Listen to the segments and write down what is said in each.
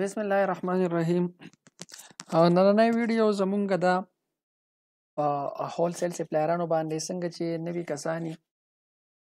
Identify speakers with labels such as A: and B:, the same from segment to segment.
A: بسم الله الرحمن الرحیم نننۍ ویډیو زمونږ دا هولسیل سپلایرانو باندې څنګه چې نوي کسانی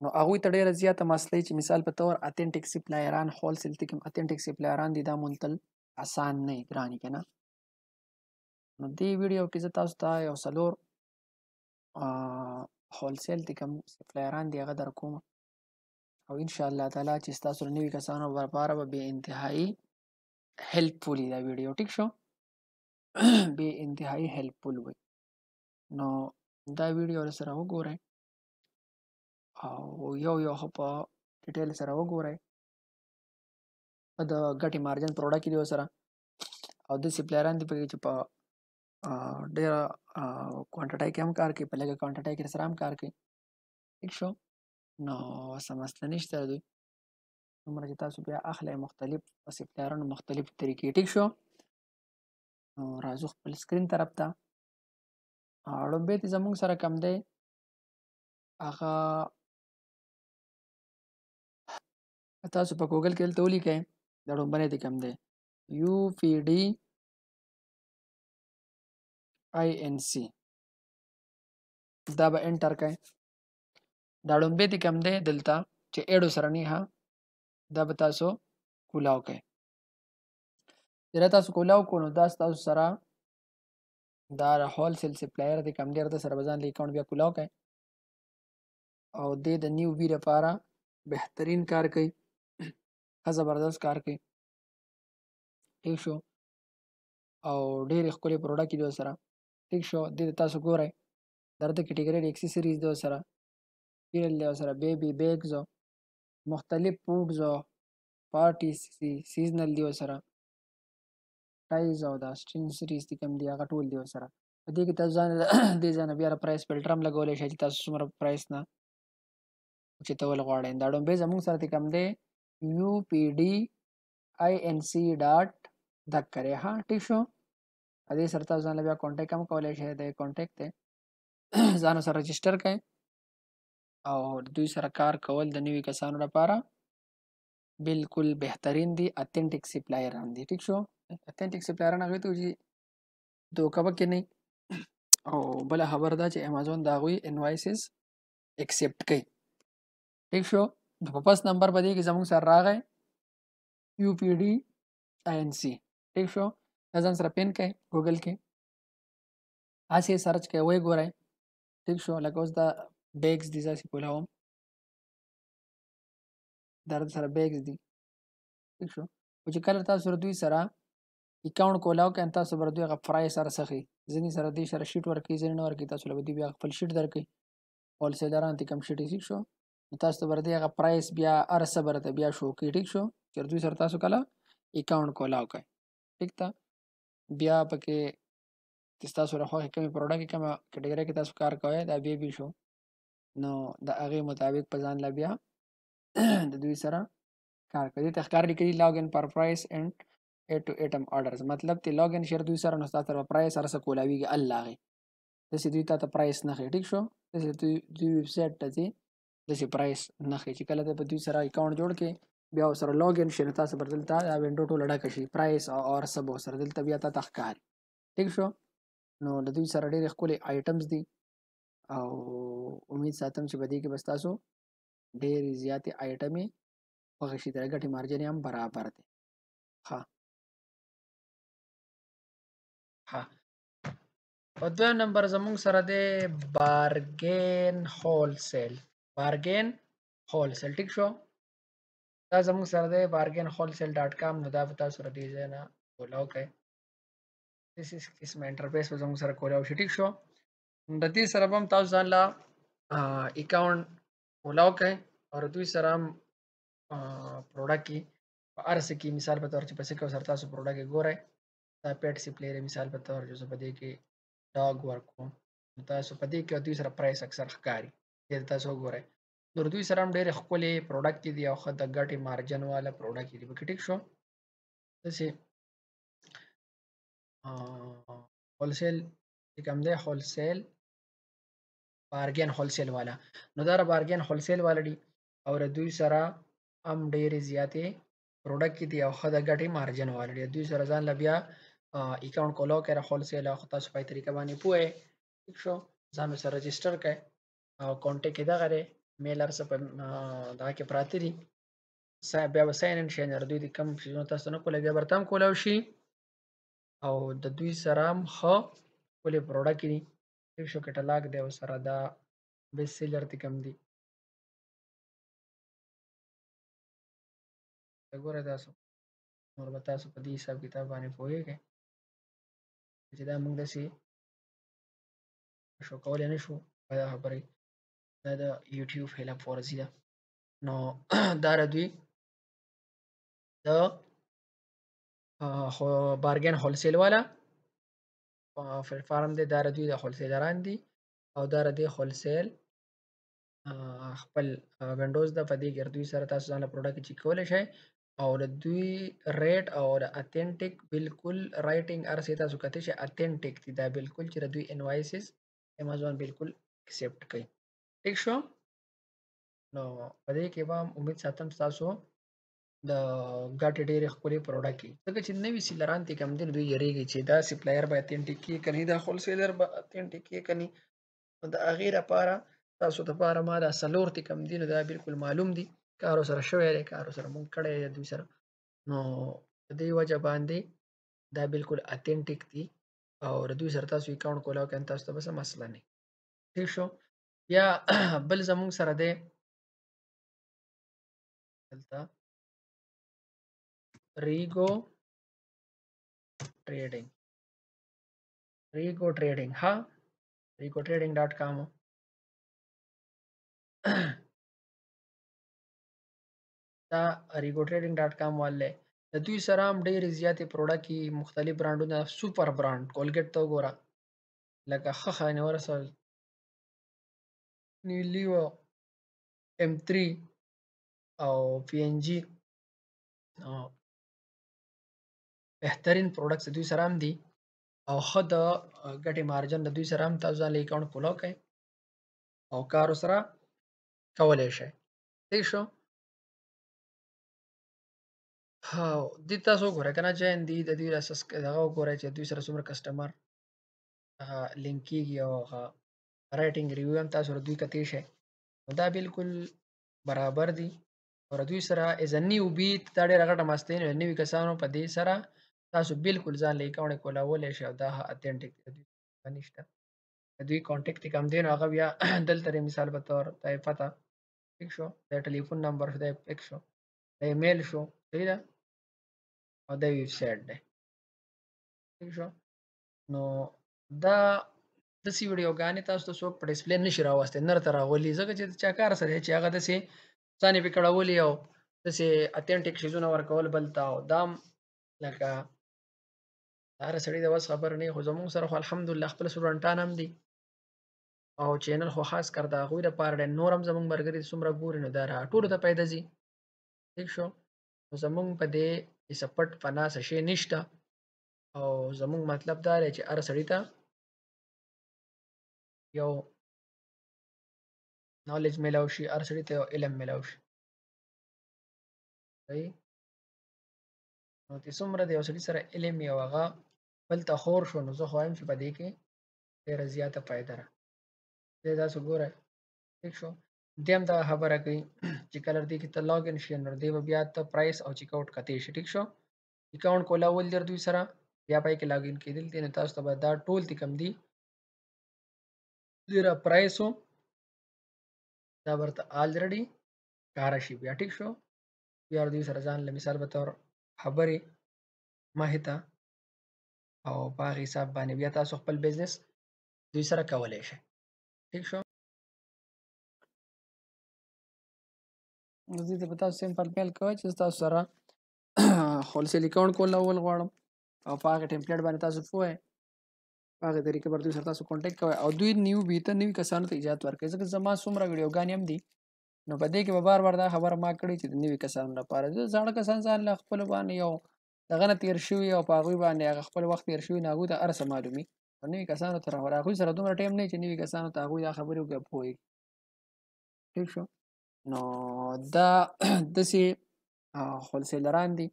A: نو هغه ته ډیره زیاته مسلې چې مثال په تور اتنټیک سپلایران هولسیل ته کوم اتنټیک سپلایران دي دا مونتل آسان نه ګرانی کنه نو دې ویډیو کې زه تاسو ته یو سلور هولسیل ته کوم سپلایران دی هغه درکوم او ان شاء الله تعالی چې تاسو نوي کسانو لپاره به انتهایی हेल्पफुली دا ویډیو ټیک شو به انتهایی هیلپفول وي نو دا ویډیو سره وګورئ او یو یو په ډیټیل سره وګورئ په د ګټې مارجن پروډکټ کې سره او د سپلایران دی په چې په ډیر کوانټټای کې هم کار کوي په لګه کوانټټای کې سره هم کار کوي ٹھیک شو نو سمست نشته دوی څومره چې تاسو بیا اخلی مختلف سیپلارونو مختلف طریقې ټیک شو نو راځو خپل سکرین طرف ته لومبې ته زمونږ سره کم دی
B: هغه تاسو په ګوګل کې دلته ولیکئ دا لومبنی ته کم دی یو پی ډي آی ان سی دا به انټر کړئ
A: دا لومبې ته کم دی دلته چې ایډو سره نه ها دا به تاسو کولاو کوي چې تاسو کولاو کو نو دا تاسو سره دا هول سیل سپلایر دی کم ډیر د سره بزان لیکاونټ بیا کولاو کوي او د د نیو وی لپاره بهترین کار کوي ښه زبردست کار کوي ٹھیک شو او ډېر ښکلي پروډکټ دی سره ٹھیک شو د تاسو ګورئ درته کټګوري د اکسسریز دی سره پیرل دی سره بیبي بیگز او مختلف foods or parties seasonal دی سره ټایز او دا سټین سیریز دي کوم دی هغه ټول دی سره په دې کې تاسو ځان دې ځان بیا پرایس فلټر هم لګولې شئ چې تاسو څومره پرایس نه چې ته ول غواړئ دا ډوم به زموږ سره کوم دی یو پی ڈی آی این سی ډاٹ دا کرے ها ٹھیک شو ا دې سره تاسو ځان بیا کانټیکټ هم کولای شئ د کانټیکټ ته ځان سره رجسٹر کړئ او دوی سره کار کول د نوي کسانو لپاره بالکل بهترین دی اتنټیک سپلایر هم دی ټیک شو اتنټیک سپلایر هغه ته چې دوکه وکړي نه او بل خبر دا چې امازون دا غوي انوایسز اکسپټ کوي ټیک شو د پپس نمبر باندې کې زموږ سره راغی یو پی ډی آی ان سی ٹھیک شو ځان سره پین کړئ ګوګل کې آسی سرچ کړئ وای ګورئ ٹھیک شو لکه اوس دا بیګز دي زه سیپولوم دا راته سره بیګز دي ٹھیک شو او چې کله تاسو دوی سره اکاونټ کولاو کین تاسو بر دوی غفرای سره سخی ځینی سره دوی سره شیټ ورکی ځینی نور کی تاسو لبدي بیا خپل شیټ درکې اول سیلران ته کم شیټ ٹھیک شو تاسو بر دوی غ پرایس بیا ار صبر ته بیا شو کی ٹھیک شو چې دوی سره تاسو کله اکاونټ کولاو کای ٹھیک تا بیا پکې تاسو راخوا کومه پروډکټ کومه کټګری کې تاسو کار کوی دا بیا بي شو نو د هغې مطابق په ځان لا بیا د دوی سره کار کوي ته ښکار لیکلي لاګن پر پرایس اینڈ اے ټو ایټم آرډرز مطلب ته لاګن شیر دوی سره نو ستا سره پرایس هر څه کولاویږي الله هغې داسې دوی تا ته پرایس نه ښیي ټیک شو داسې دوی دوی ویب سایټ ته ځي داسې پرایس نه ښیي چې کله ته په دوی سره اکاونټ جوړ کړې بیا ورسره لاګن شي نو تاسو پر دلته دا ونډو ټوله ډکه شي پرایس او سب ورسره دلته بیا تا ته ښکاري ټیک شو نو د دوی سره ډېرې ښکلې آیټمز دي او امید ساتم چې بدی کې بس تاسو ډېر زیاتې آیټمې هغه شي د ګټې مارجن هم
B: برابر دی ها ها
A: په دویم نمبر زموږ سره دی بارګین هولسیل بارګین هولسیل ټیک شو دا زموږ سره دی بارګین هولسیل ډاټ کام نو دا به تاسو سره دی ځای نه کولاو کوئ داسې قسمه انټرفیس به زموږ سره کولاو شي ټیک شو د دې سره به هم تاسو ځان له اکاونټ اولاو کړئ او دوی سره هم پروډکټ کې په هر څه کې مثال په تور چې په څه کې سره تاسو پروډکټ کې ګورئ دا پیټ سی پلیئر مثال په تور چې په دې کې ډاګ ورکوم تاسو په دې کې دوی سره پرایس اکثر ښکاری دې تاسو وګورئ نور دوی سره هم ډېر ښکلي پروډکټ دي او ښه د ګټې مارجن والا پروډکټ دي پکې ټیک شو داسې هولسیل چې کوم دی هولسیل بارګین هولسیل والا نو دا بارګین هولسیل والډي او دوی سره هم ډېرې زیاتې پروډکټ کې دي او خدای ګټي مارجن والډي دوی سره ځان لبیا اکاؤنٹ کولو کړه هولسیل او تاسو په طریقه باندې پوهه ٹھیک شو ځان سره رجسٹر کړئ او کانټیکټ کې دا غره میلر سره دا کې پراته دي بیا وساین ان شینر دوی د کم شیونو تاسو نه کوله بیا برتم کولو شي او د دوی سره هم خو کولې پروډکټ دي Dövüşokkete lagde sarada besseejartikam
B: di. ته ګوره تاسو نور به تاسو په دې حساب کتاب باندې پوهېږئ چې دا موږ داسې شو کولی نه شو دا خبرې دا د یوټیوب هیله فورزي ده نو دا دوی
A: د بارګین هولسیل والا فارم دی دا دوی د هولسیلران دي او دا د هولسیل خپل ونډوز د په دې ګردوی سره تاسو ځان له پروډکټ چک کولی شئ او د دوی ریټ او د اتنټیک بالکل رائټینګ ار سي تاسو کته شي اتنټیک دي دا بالکل چې د دوی انوایسز امازون بالکل اکسپټ کوي ٹھیک شو نو په دې کې به امید ساتم تاسو د ګټې ډېرې خپلې په روډه کې ځکه چې نوي سیلران ته کم دي دوی یریږي چې دا سپلایر به اتنټیک کې کني دا هول سیلر به اتنټیک کې کني نو د هغې لپاره تاسو دپاره ما دا څلور ته کم دي نو دا بالکل معلوم دي کار ورسره شوی دی کار ورسره مونږ کړی دی دوی سره نو د دې وجه باندې دا بالکل اتنټیک دي او د دوی سره تاسو اکاونټ کولاو کنه تاسو ته به څه مسله نه ٹھیک شو بیا بل
B: زمونږ سره دی دلته Rego Trading. Rego Trading, huh? RegoTrading.com.
A: دا regotrading.com والے د دوی سره هم ډېرې زیاتې پروډکټ مختلف برانډونه سوپر برانډ کولګیټ ته وګوره لکه خخه نیور سره نیلیو
B: ام 3 او پی ان جی
A: بهترین پروډکټس دوی سره هم دي او ښه د ګټې مارجن د دوی سره هم تاسو ځان اکاونټ کولاو کړئ او کار سره کولی شئ صحیح شو او دې تاسو وګورئ که نه چې دې د دوی اساس دغه وګورئ چې دوی سره څومره کسټمر هغه لینک کېږي او هغه رایټینګ ریویو هم تاسو دوی کتی شئ نو دا بالکل برابر دي او دوی سره از نیو بیت دا ډېره غټه مستۍ نوي کسانو په دې سره تاسو بالکل ځان له اکاونټ کولاولی شئ او دا اتنټیک دی دوی نشته د دوی کانټیکټ کم دی نو هغه بیا دلته دی مثال په طور دا یې پته ټیک شو دا ټلیفون نمبر شو دا یې پک شو دا یې میل شو صحیح ده او دا یې ویب سایټ دی ټیک شو نو دا داسې ویډیوګانې تاسو ته څوک په ډسپلې نه شي راوستې نرته راغلي ځکه چې چا کار سره چې هغه داسې ځان یې پې کړولي او داسې اتنټیک شیزونه ورکول بل ته او دام لکه هر سړی د وس خبر نه خو زموږ سره خو الحمدلله خپل سټوډنټان هم دي او چینل خو خاص کر د هغوی لپاره ډېر نور هم زموږ ملګري څومره ګوري نو دا ټولو ته پیدا ځي ٹھیک شو نو زموږ په دې هېڅ پټ فنا څه شی نشته او زموږ مطلب دا دی چې هر سړی
B: ته یو نالج میلاو شي هر سړي ته یو علم میلاو شي صحیح
A: نو چې څومره د یو سړي سره علم یو هغه بل ته خور شو نو زه خو وایم چې په دې کې ډېره زیاته فایده ده دی تاسو ګورئ ٹھیک شو دی هم دغه خبره کوي چې کله دې کې ته لاګن شي نو دی به بیا ته پرایس او چیک اوټ کتی شي ټیک شو اکاونټ کولا ول در دوی سره بیا پای کې لاګین کېدل دی نو تاسو ته به دا ټول تی کم دی دیره پرایس وو دا ورته آلریډي کار شي بیا ټیک شو بیا دوی سره ځان له مثال به طور خبرې ماهته او په هغه حساب باندې بیا
B: تاسو خپل بزنس دوی سره کولی شئ ٹھیک شو
A: زه دې په تاسو سیم فارمیل کوم چې تاسو سره هولسیل اکاونټ کول اول غواړم او په هغه ټمپلیټ باندې تاسو پوه په هغه طریقه باندې دوی سره تاسو کانټیکټ کوئ او دوی نیو بي ته نیو کسانو ته ایجاد ورکړي ځکه زما څومره ویډیوګانې هم دي نو په دې کې به بار بار دا خبره ما کړې چې د نوي کسانو لپاره زه زاړه کسان ځان له خپل باندې یو دغه نه تیر شوي او په هغوی باندې هغه خپل وخت تیر شوي نه هغوی ته هر څه معلومي او نوي کسانو ته راغور هغوی سره دومره ټایم نه چې نوي کسانو ته هغوی دا خبرې وکړي پوهېږي ټیک شو نو دا داسې هولسیلران دي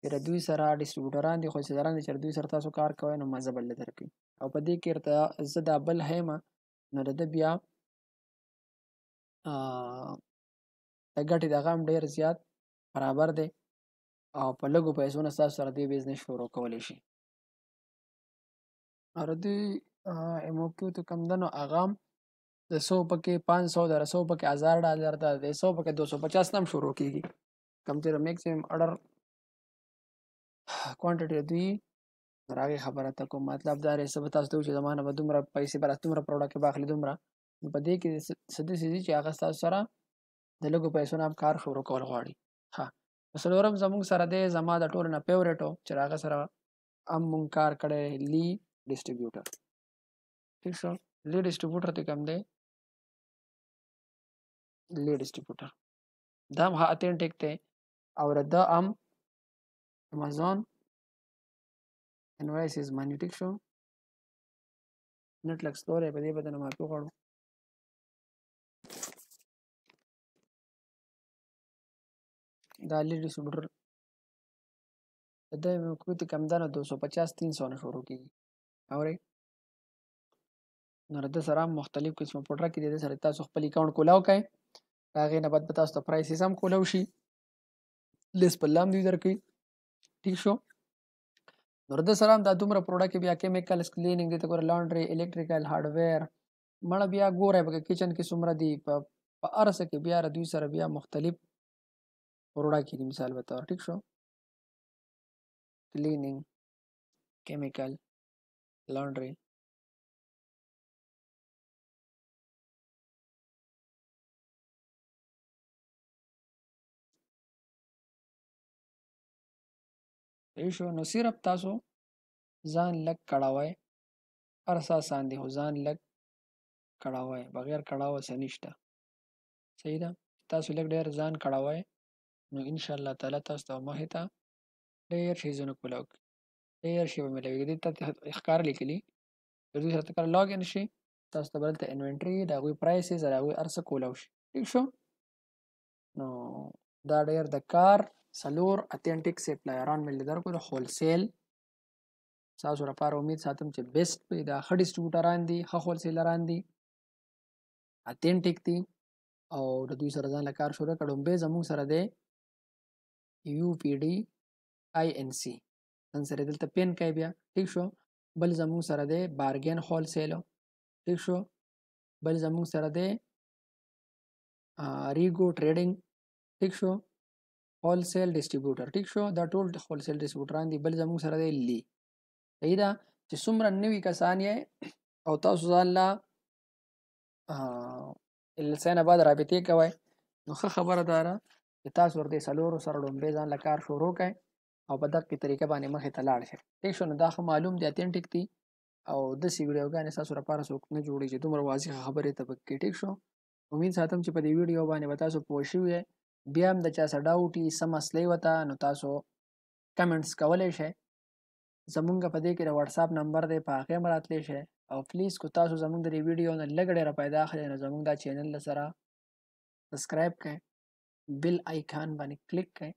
A: چېره دوی سره ډسټریبیوټران دي هولسیلران دي چېره دوی سره تاسو کار کوئ نو مزه بل در کوي او په دې کې ورته زه دا بل هیمه نو د ده بیا د ګټې دغه هم ډېر زیات برابر دی او په لګو پیسو نه تاسو سره دې بزنس شروع کولی شي او دوی ایم او کیو ته کم ده نو هغه د سو پکې پنځ سو د سو پکې هزار ډالر ته د سو پکې دو سو پچاس نه هم شروع کېږي کم تېره میکسیمم اډر کوانټیټي دوی راغې خبره ته کوم مطلب دا رې سبا تاسو ته چې زمانه به دومره پیسې بل دومره پروډکټ به اخلي دومره په دې کې سده سيزي چې هغه تاسو سره د لګو پیسو نه کار خبرو کول غواړي ها سلورم زمونږ سره دی زما د ټولو نه فیوریټو چې هغه سره هم مونږ کار کړی لی ډیسټریبیوټر ٹھیک شو لی ډیسټریبیوټر ته کوم دی
B: لی ډیسټریبیوټر دا هم اتینټیک دی او دا هم Amazon invoice is magnetic show net explorer په دې بدن ما په غواړو दाली डिस्ट्रीब्यूटर
A: हृदय में कृति कमदाना दो सौ पचास तीन सौ ने शुरू की और نو د سره مختلف قسم پوډر کې د سره تاسو خپل اکاونټ کولاو کای هغه نه بعد تاسو ته پرایس هم کولاو شي لیس په لام دی درکې ٹھیک شو نو د سره دا دومره پروډکټ کې بیا کیمیکل سکلینینګ دي ته ګور لانډري الیکټریکل هارډویر مړ بیا ګورای بګه کچن کې څومره دی په ارسه کې بیا دوی سره بیا مختلف ઓરોડા કીની મિસાલ બતાવો ઠીક
B: છો ક્લિનિંગ કેમિકલ લોન્ડ્રી
A: شو نو صرف تاسو ځان لګ کړهوئ هر څه آسان دی خو ځان لګ کړهوئ بغیر کړهوه څه نشته صحیح ده تاسو لږ ډېر ځان کړهوئ نو ان شاء الله تعالی تاسو ته موخې ته ډېر شیزونه کولاو کړي ډېر شی به ملاوي دې ته ښکار لیکلي تر سره کله لاګ ان شي تاسو ته بلته انوینټري د هغوی پرایسز د هغوی هر څه کولاو شي ٹھیک شو نو دا ډېر د کار څلور اتنټیک سپلایران مې لیدل کو د هولسیل تاسو لپاره امید ساتم چې بیسټ په دا ښه ډیسټریبیوټران دي ښه هولسیلران دي اتنټیک دي او د دوی سره ځان له کار شروع کړم به زموږ سره دی یو پی ډي آی ان سي نن سره دلته پین کوي بیا ٹھیک شو بل زمون سره دی بارګین هول سیلو ٹھیک شو بل زمون سره دی ریګو ټریډینګ ٹھیک شو هول سیل ډیسټریبیوټر ٹھیک شو دا ټول هول سیل ډیسټریبیوټران دي بل زمون سره دی لی صحیح ده چې څومره نوي کسان یې او تاسو ځان لا السانه بعد رابطې کوي نو ښه خبره داره چې تاسو ورته سلورو سره لومبې ځان له کار شروع کړئ او په دقیق طریقه باندې مخې ته لاړ شئ ٹھیک شو نو دا ښه معلوم دی اتینټیک دی او داسې ویډیوګانې ستاسو لپاره څوک نه جوړي چې دومره واضحه خبرې ته پکې ټیک شو امید ساتم چې په دې ویډیو باندې به تاسو پوه شوي بیا هم د چا څه ډاوټ وي څه مسلې وته نو تاسو کمنټس کولی شئ زمونږ په دې کې د واتس اپ نمبر دی په هغه مراتلی شئ او پلیز کو تاسو زمونږ د ویډیو نه لګ ډېر پیدا اخلئ نو زمونږ دا چینل سره سبسکرایب کړئ بیل آیکان باندې کلیک کړئ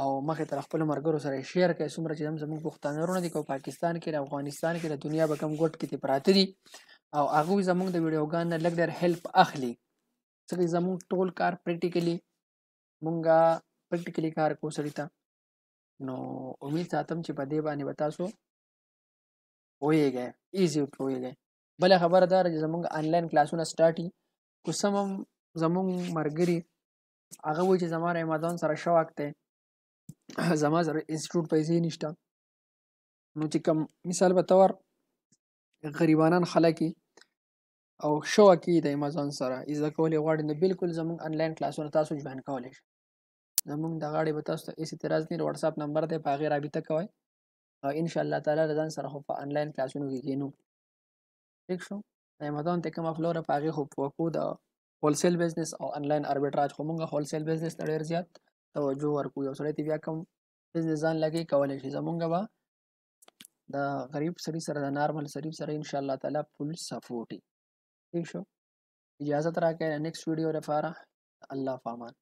A: او مخې ته خپل مرګرو سره شیر کړئ څومره چې هم زموږ پښتانه ورونه دي کو پاکستان کې افغانستان کې د دنیا به کم ګټ کې پراته دي او هغه زموږ د ویډیوګان نه لګ ډېر هیلپ اخلي څنګه زموږ ټول کار پریکټیکلی مونږه پریکټیکلی کار کو سړی ته نو امید ساتم چې په دې باندې به تاسو پوهیږئ ایزي پوهیږئ بله خبره دا چې زمونږ آنلاین کلاسونه سټارټ دي خو سم هم زمونږ ملګري هغه وایي چې زما نه ځان سره شوق دی زما سره انسټیټیوټ پیسې نشته نو چې کوم مثال به تور غریبانان خلک او شوقي د امازون سره زده کولې غواړي نو بالکل زموږ انلاین کلاسونه تاسو جوین کولی شئ زموږ د غاړې به تاسو ته هیڅ اعتراض نه واتساپ نمبر دی په هغې رابطه کوئ او ان شاء الله تعالی ځان سره خو په انلاین کلاسونو کې کینو ٹھیک شو د امازون ته کومه فلوره په هغې خو په وکړو د هولسیل بزنس او انلاین اربیټراج خو مونږه هولسیل بزنس ته ډیر زیات توجه ورکو یو سړی ته بیا کوم بزنس ځان لګي کولای شي زمونږ به د غریب سړي سره د نارمل سړي سره ان شاء الله تعالی فل سپورټي ٹھیک شو اجازه راکړئ
B: نیکسټ ویډیو لپاره الله پامان